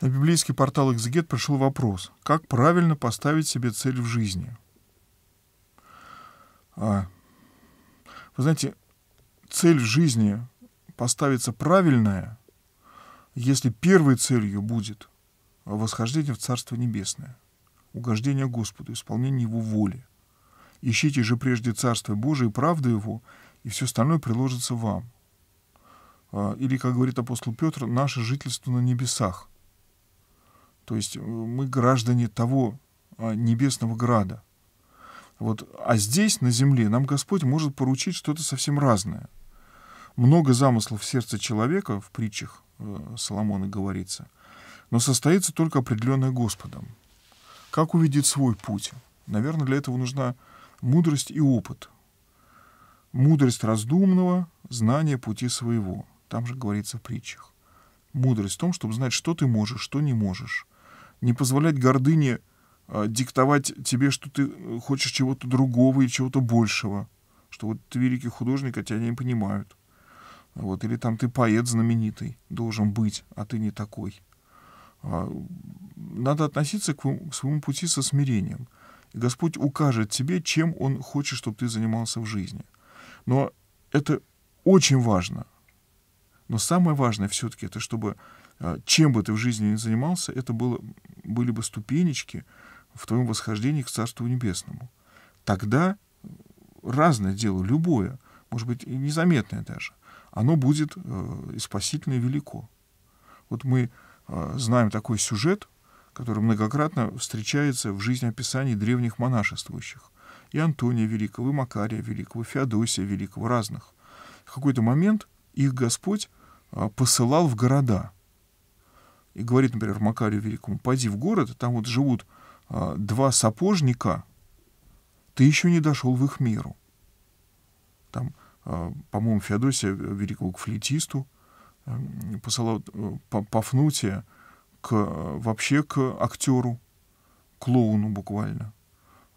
На библейский портал «Экзегет» пришел вопрос, как правильно поставить себе цель в жизни. А, вы знаете, цель в жизни поставится правильная, если первой целью будет восхождение в Царство Небесное, угождение Господу, исполнение Его воли. Ищите же прежде Царство Божие и правду Его, и все остальное приложится вам. А, или, как говорит апостол Петр, наше жительство на небесах – то есть э, мы граждане того а, небесного града. Вот. А здесь, на земле, нам Господь может поручить что-то совсем разное. Много замыслов в сердце человека, в притчах э, Соломона говорится, но состоится только определенное Господом. Как увидит свой путь? Наверное, для этого нужна мудрость и опыт. Мудрость раздумного, знание пути своего. Там же говорится в притчах. Мудрость в том, чтобы знать, что ты можешь, что не можешь не позволять гордыне а, диктовать тебе, что ты э, хочешь чего-то другого и чего-то большего, что вот ты великий художник, а тебя не понимают. Вот, или там ты поэт знаменитый, должен быть, а ты не такой. А, надо относиться к, своему пути со смирением. И Господь укажет тебе, чем Он хочет, чтобы ты занимался в жизни. Но это очень важно — но самое важное все-таки это, чтобы а, чем бы ты в жизни ни занимался, это было, были бы ступенечки в твоем восхождении к Царству Небесному. Тогда э, разное дело, любое, может быть, и незаметное даже, оно будет э, спасительно велико. Вот мы э, знаем такой сюжет, который многократно встречается в жизни жизнеописании древних монашествующих. И Антония Великого, и Макария Великого, и Феодосия Великого, разных. В какой-то момент их Господь а, посылал в города. И говорит, например, Макарию Великому, пойди в город, там вот живут а, два сапожника, ты еще не дошел в их меру. Там, а, по-моему, Феодосия Великого к флетисту посылал э, Пафнутия к, э, вообще к актеру, клоуну буквально.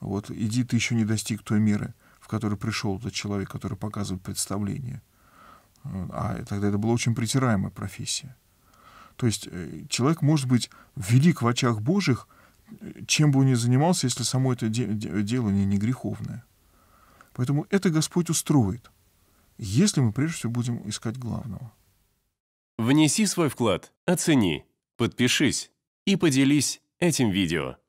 Вот иди, ты еще не достиг той меры, в которой пришел этот человек, который показывает представление – а тогда это была очень притираемая профессия. То есть э, человек может быть велик в очах Божьих, э, чем бы он ни занимался, если само это дело не, не греховное. Поэтому это Господь устроит, если мы прежде всего будем искать главного. Внеси свой вклад, оцени, подпишись и поделись этим видео.